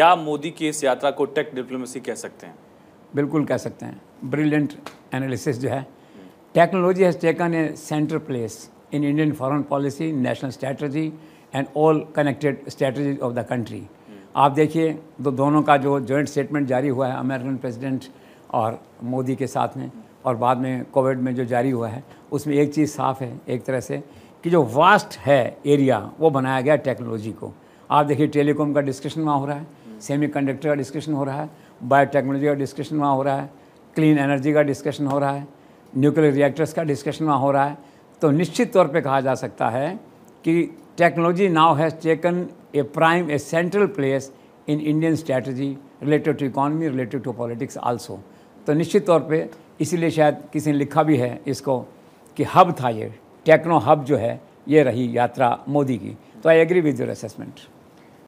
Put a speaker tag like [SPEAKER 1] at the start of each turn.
[SPEAKER 1] क्या मोदी की इस यात्रा को टेक डिप्लोमेसी कह सकते हैं
[SPEAKER 2] बिल्कुल कह सकते हैं ब्रिलियंट एनालिसिस जो है technology has taken a centre place in Indian foreign policy national strategy and all connected strategy of the country आप देखिए तो दोनों का जो जॉइंट स्टेटमेंट जारी हुआ है अमेरिकन प्रेसिडेंट और मोदी के साथ में और बाद में कोविड में जो जारी हुआ है उसमें एक चीज़ साफ है एक तरह से कि जो वास्ट है एरिया वो बनाया गया टेक्नोलॉजी को आप देखिए टेलीकॉम का डिस्कशन वहाँ हो रहा है सेमीकंडक्टर का डिस्कशन हो रहा है बायोटेक्नोलॉजी का डिस्कशन वहाँ हो रहा है क्लीन एनर्जी का डिस्कशन हो रहा है न्यूक्लियर रिएक्टर्स का डिस्कशन वहाँ हो रहा है तो निश्चित तौर पे कहा जा सकता है कि technology now has taken a prime a central place in Indian strategy related to economy related to politics also तो निश्चित तौर पे इसीलिए शायद किसी ने लिखा भी है इसको कि हब था ये टेक्नो हब जो है ये रही यात्रा मोदी की तो I agree with your assessment